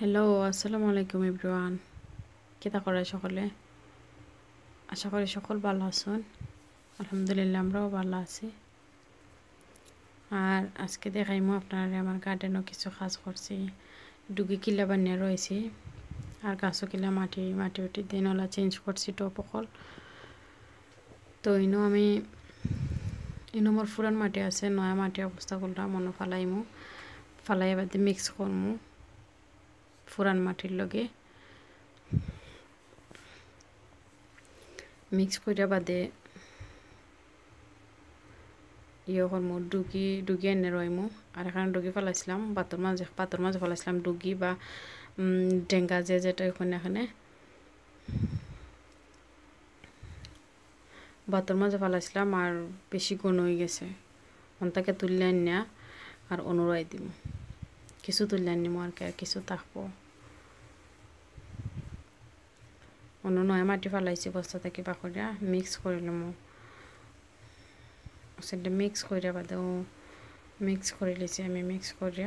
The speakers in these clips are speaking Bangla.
হ্যালো আসসালামু আলাইকুম ইব্রান কেতা করে সকলে আশা করি সকল ভালো আছেন আলহামদুলিল্লাহ আমরাও ভালো আছি আর আজকে দেখাইমো আপনার আমার গার্ডেনও কিছু কাজ করছি ডুগি কিলা বানিয়ে রয়েছি আর গাছও কিলা মাটি মাটি উটি দিনওয়ালা চেঞ্জ করছি টপ অকল তো ইনো আমি ইনো আমার ফুরান মাটি আছে নয়া মাটি অবস্থা করলাম মনে ফালাইমু ফালাই বাদে মিক্স করমু ফুরান মাটির লগে মিক্স কইরা বাদে ইয়ে করমু ডুগি ডুগি এনে রইমু আর এখানে ডুগি ফেলাইছিলাম পাতর মাঝে পাতর মাঝে ফেলাইছিলাম ডুগি বা ডেঙ্গা যে যেটা ওখানে এখানে বাতর মাঝে ফেলাইছিলাম আর বেশি গুণ হয়ে গেছে অন্তাকে তুললে আনিয়া আর অনুরাই দিব কিছু তুললে আনিম আর কি আর কিছু থাকবো অনু নহয় মাটি ফালাইছি বস্তাতে কিবা কৰি মিক্স কৰিলোঁ মোৰ মিক্স কৰি দিয়া বাদে মিক্স কৰি লৈছোঁ আমি মিক্স কৰি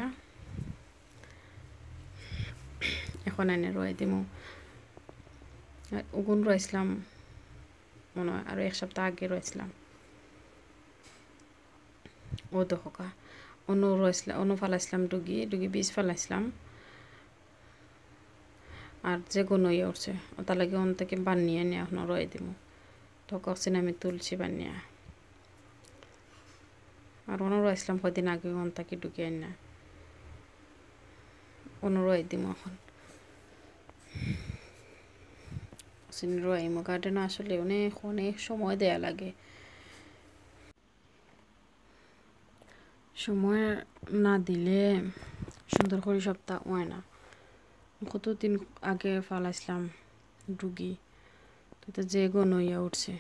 এখন এনে ৰোৱাই দিম উগুণ ৰোৱাইছিলাম মনে আৰু এক সপ্তাহ আগে ৰুৱাইছিলাম অ দশকা অনু ৰুৱাইছিলাম অনু ফালাইছিলাম দুগি দুগি বীজ ফালাইছিলাম আর যে গুণই উঠছে ওটা লাগে অন থেকে বানিয়ে নিয়ে এখন রয়ে দিব তো কখন আমি তুলছি বানিয়া আর অনুরো আসলাম কদিন আগে অন তাকে ঢুকিয়ে না অনুরো দিব এখন রোয়াইম গার্ডেনও আসলে অনেক অনেক সময় দেয়া লাগে সময় না দিলে সুন্দর করে সপ্তাহ হয় না কতদিন আগে ফালাইছিলাম ডুগি তো যে গন হইয়া উঠছে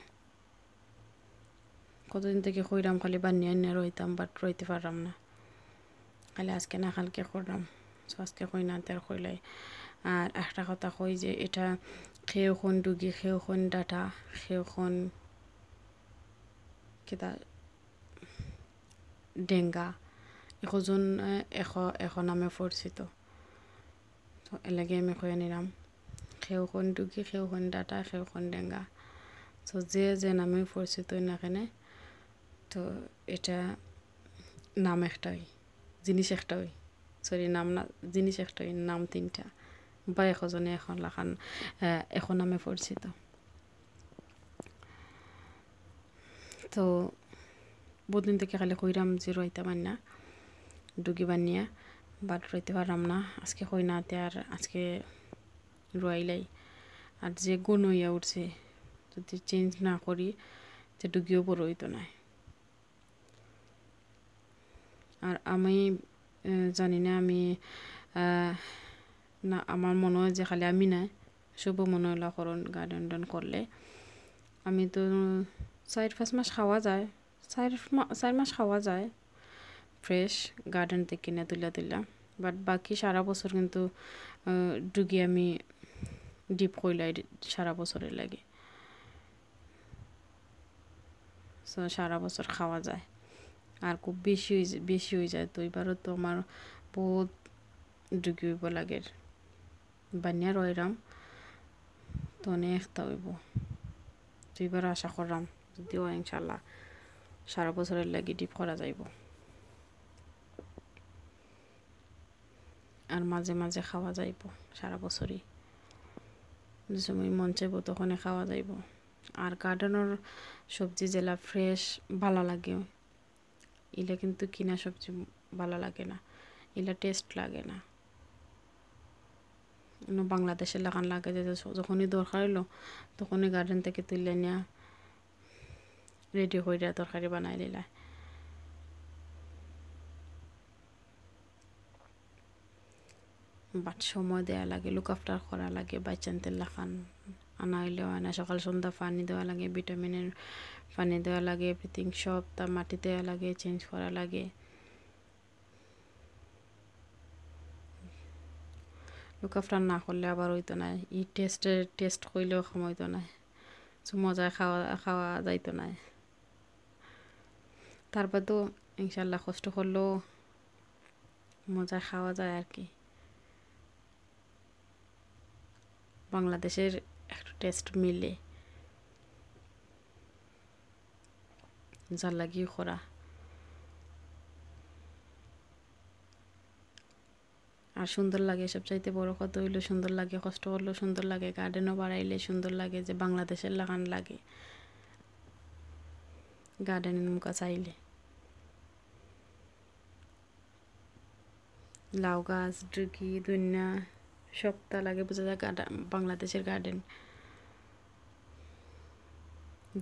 কতদিন থেকে হইরাম খালি বানিয়ে নিয়ে রইতাম বাট রইতে পারলাম না খালি আজকে না খালকে করলাম আজকে হই না তার হইলাই আর একটা কথা কই যে এটা খেয়েখন ডুগি খেয়েখন ডাটা খেয়েখন কেতা ডেঙ্গা এশজন এশ এশ নামে পরিচিত আমি মেখয়ে নিলাম সেউখন টুকি সেউখন টাটা সেউখন ডেঙ্গা তো যে যে নামে পরিচিত না তো এটা নাম একটাই জিনিস একটাই সরি নাম না জিনিস একটাই নাম তিনটা বা এশজনে এখন লাখান এখন নামে পরিচিত তো বহুদিন থেকে খালি কইরাম জিরো আইতা বান্না ডুগি বানিয়া বাট রইতে পারলাম না আজকে হই না আর আজকে রুয়াইলাই আর যে গুণ হইয়া উঠছে যদি চেঞ্জ না করি যে ডুগিও বড় হইতো না আর আমি জানি না আমি না আমার মনে হয় যে খালি আমি না শুভ মনে হলো করণ গার্ডেন ডান করলে আমি তো চার পাঁচ মাস খাওয়া যায় চার চার মাস খাওয়া যায় ফ্রেশ গার্ডেন থেকে কিনে তুলে তুললাম বাট বাকি সারা বছর কিন্তু ডুগি আমি ডিপ কইলাই সারা বছরের লাগে সো সারা বছর খাওয়া যায় আর খুব বেশি বেশি হয়ে যায় তো এবারও তো আমার বহুত ডুগি হইব লাগে বানিয়া রয়েরাম তো অনেক একটা হইব তো এবার আশা করলাম যদিও ইনশাল্লাহ সারা বছরের লাগে ডিপ করা যাইব আর মাঝে মাঝে খাওয়া যাইব সারা বছরই যে সময় মন চাইব তখনই খাওয়া যাইব আর গার্ডেনের সবজি যেলা ফ্রেশ ভালো লাগে এলে কিন্তু কিনা সবজি ভালো লাগে না এলা টেস্ট লাগে না বাংলাদেশের লাগান লাগে যে যখনই দরকার হলো তখনই গার্ডেন থেকে তুলে নিয়ে রেডি হয়ে তরকারি বানাই নিলায় বাট সময় দেওয়া লাগে লুক আফটার করা লাগে বাচ্চানতে লাখান আনা হইলেও আনা সকাল সন্ধ্যা পানি দেওয়া লাগে ভিটামিনের পানি দেওয়া লাগে এভরিথিং সব তা মাটি দেওয়া লাগে চেঞ্জ করা লাগে লুক আফটার না করলে আবার হইতো না ই টেস্টে টেস্ট করলেও সময়তো না মজায় খাওয়া খাওয়া যাইতো না তারপর তো ইনশাল্লাহ কষ্ট করলেও মজা খাওয়া যায় আর কি বাংলাদেশের একটু টেস্ট মিলে যার লাগিয়ে খরা আর সুন্দর লাগে চাইতে বড় কত হইলো সুন্দর লাগে কষ্ট করলেও সুন্দর লাগে গার্ডেনও বাড়াইলে সুন্দর লাগে যে বাংলাদেশের লাগান লাগে গার্ডেনের মুখা চাইলে লাউ গাছ ডুগি দুনিয়া সপ্তাহ লাগে বোঝা যায় বাংলাদেশের গার্ডেন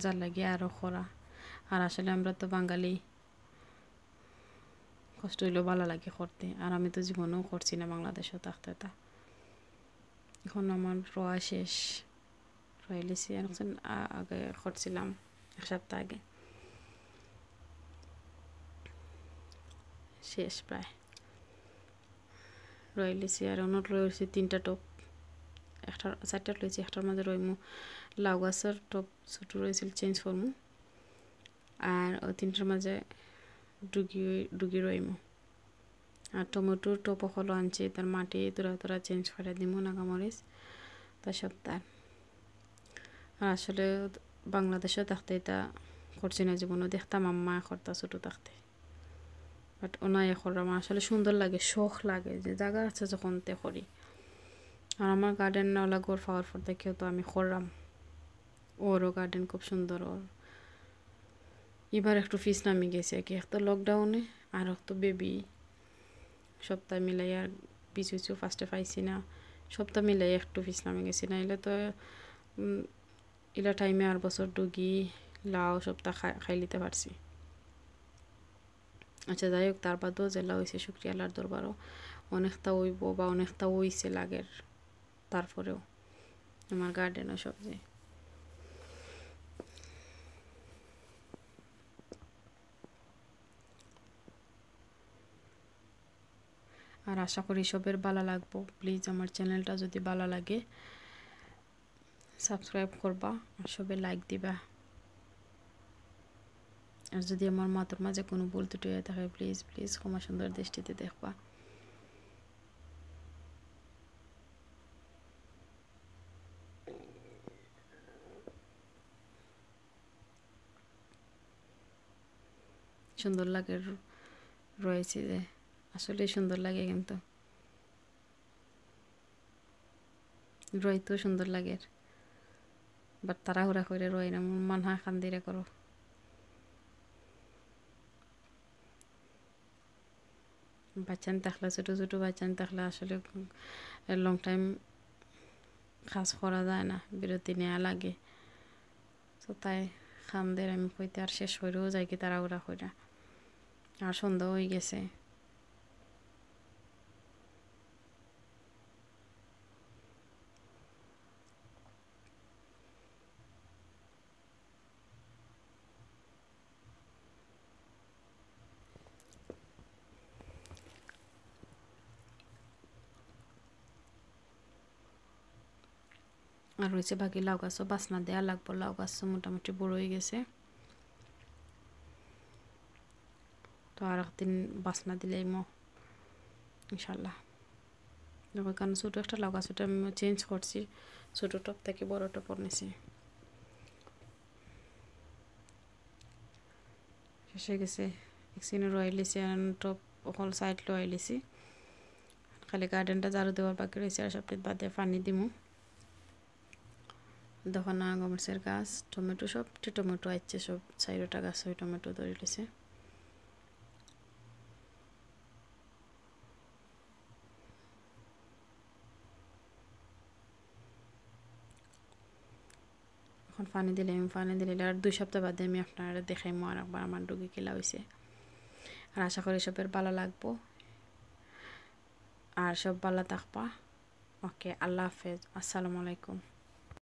যার লাগে আরও খরা আর আসলে আমরা তো বাঙালি কষ্ট হইলেও ভালো লাগে করতে আর আমি তো জীবনেও করছি না বাংলাদেশেও থাকতে তা এখন আমার রোয়া শেষ রয়েছি আর আগে করছিলাম এক সপ্তাহ আগে শেষ প্রায় লই লৈছি আর অনত রয়েছে তিনটা টপ একটা চারটা রয়েছে একটার মাঝে রইমু লাউ গাছের টপ ছোটো রয়েছিল চেঞ্জ করমু আর ও তিনটার মাঝে ডুগি ডুগি রইমু আর টমেটোর টপ হলো আনছি তার মাটি তোরা তোরা চেঞ্জ করে দিব নাগামরিচ তা সব তার আর আসলে বাংলাদেশে থাকতে এটা করছি না জীবনও দেখতাম আম্মা করতা ছোটো থাকতে বাট ওনায় করলাম আমার আসলে সুন্দর লাগে শখ লাগে যে জায়গা আছে যখন তে করি আর আমার গার্ডেন ওলা গোর ফাওয়ার পর দেখেও তো আমি করলাম ওরও গার্ডেন খুব সুন্দর ওর এবার একটু ফিস নামি গেছে কি এক তো লকডাউনে আর এক তো বেবি সপ্তাহ মিলাই আর পিছু পিছু ফার্স্টে পাইছি না সপ্তাহ মিলাই একটু ফিস নামে গেছি না এলে তো ইলা টাইমে আর বছর ডুগি লাও সপ্তাহ খাই খাই নিতে পারছি আচ্ছা যাই হোক তার বাদেও জেলা হয়েছে শুক্রিয়া আল্লাহর দরবারও অনেকটা হইব বা অনেকটা ওইছে লাগের তারপরেও আমার গার্ডেনও সবজি আর আশা করি সবের ভালো লাগবো প্লিজ আমার চ্যানেলটা যদি ভালো লাগে সাবস্ক্রাইব করবা আর সবে লাইক দিবা আর যদি আমার মাথার মাঝে কোনো ভুল ত্রুটি হয়ে থাকে প্লিজ প্লিজ ক্ষমা সুন্দর দৃষ্টিতে দেখবা সুন্দর লাগে রয়েছে যে আসলে সুন্দর লাগে কিন্তু রয়তো সুন্দর লাগে বাট তাড়াহুড়া করে রয় না মন মানহা খান্দিরে করো বাচ্চান থাকলে ছোটো ছোটো বাচ্চান থাকলে আসলে লং টাইম কাজ করা যায় না বিরতি নেওয়া লাগে তো তাই খানদের আমি কইতে আর শেষ করেও যাই কি তারা ওরা হইরা আর সন্ধ্যা হয়ে গেছে আর রয়েছে বাকি লাউ গাছও বাসনা দেয়া লাগবো লাউ গাছও মোটামুটি বড়ই গেছে তো আর একদিন বাসনা দিলেই মো ইনশাল্লাহ কারণ ছোটো একটা লাউ গাছ ওটা চেঞ্জ করছি ছোটো টপ থেকে বড় টপ নিছি শেষে গেছে একসিনে রয়ে লিছি টপ অকল সাইড লয়ে লিছি খালি গার্ডেনটা ঝাড়ু দেওয়ার বাকি রয়েছে আর সব বাদে পানি দিমু দেখো না গাছ টমেটো সব টমেটো আইচ্ছে সব চাইরোটা গাছ ওই টমেটো ধরে লেছে এখন পানি দিলে আমি পানি দিলে আর দুই সপ্তাহ বাদে আমি দেখাই দেখাইমো আর একবার আমার ডুগি কেলা হয়েছে আর আশা করি সবের ভালো লাগবো আর সব ভালো থাকবা ওকে আল্লাহ হাফেজ আসসালামু আলাইকুম